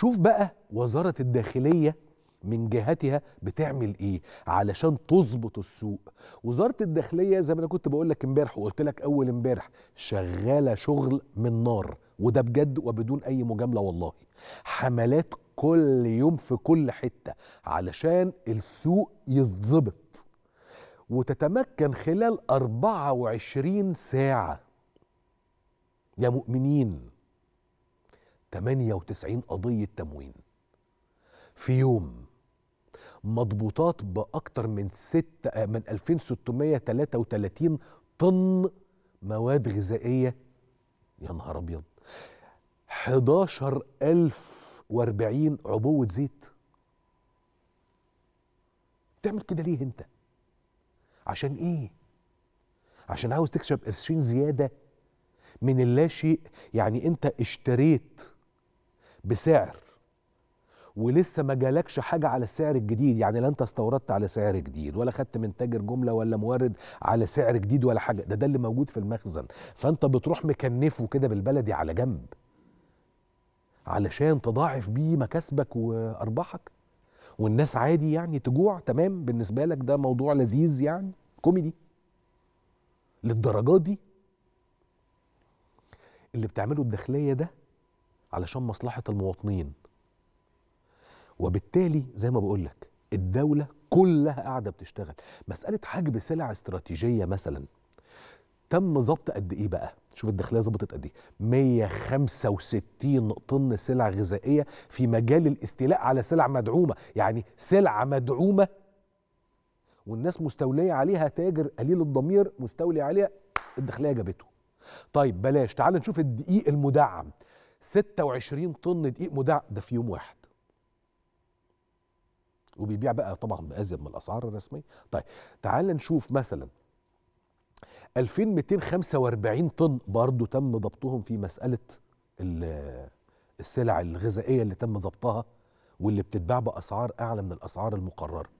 شوف بقى وزارة الداخلية من جهتها بتعمل ايه علشان تظبط السوق وزاره الداخليه زي ما انا كنت بقول لك امبارح وقلت لك اول امبارح شغاله شغل من نار وده بجد وبدون اي مجامله والله حملات كل يوم في كل حته علشان السوق يتظبط وتتمكن خلال 24 ساعه يا مؤمنين 98 قضية تموين في يوم مضبوطات بأكتر من ست آه، من 2633 طن مواد غذائية يا نهار أبيض 11040 عبوة زيت تعمل كده ليه أنت؟ عشان إيه؟ عشان عاوز تكسب قرشين زيادة من اللاشيء يعني أنت اشتريت بسعر ولسه ما جالكش حاجه على السعر الجديد يعني لا انت استوردت على سعر جديد ولا خدت من تاجر جمله ولا مورد على سعر جديد ولا حاجه ده ده اللي موجود في المخزن فانت بتروح مكنفه كده بالبلدي على جنب علشان تضاعف بيه مكاسبك وارباحك والناس عادي يعني تجوع تمام بالنسبه لك ده موضوع لذيذ يعني كوميدي للدرجه دي اللي بتعمله الداخليه ده علشان مصلحه المواطنين وبالتالي زي ما بقول لك الدوله كلها قاعده بتشتغل مساله حجب سلع استراتيجيه مثلا تم ضبط قد ايه بقى شوف الداخليه ظبطت قد ايه 165 طن سلع غذائيه في مجال الاستيلاء على سلع مدعومه يعني سلع مدعومه والناس مستوليه عليها تاجر قليل الضمير مستولي عليها الداخليه جابته طيب بلاش تعال نشوف الدقيق المدعم 26 طن دقيق مدع ده في يوم واحد وبيبيع بقى طبعا بازيد من الاسعار الرسميه طيب تعال نشوف مثلا 2245 طن برضه تم ضبطهم في مساله السلع الغذائيه اللي تم ضبطها واللي بتتباع باسعار اعلى من الاسعار المقرره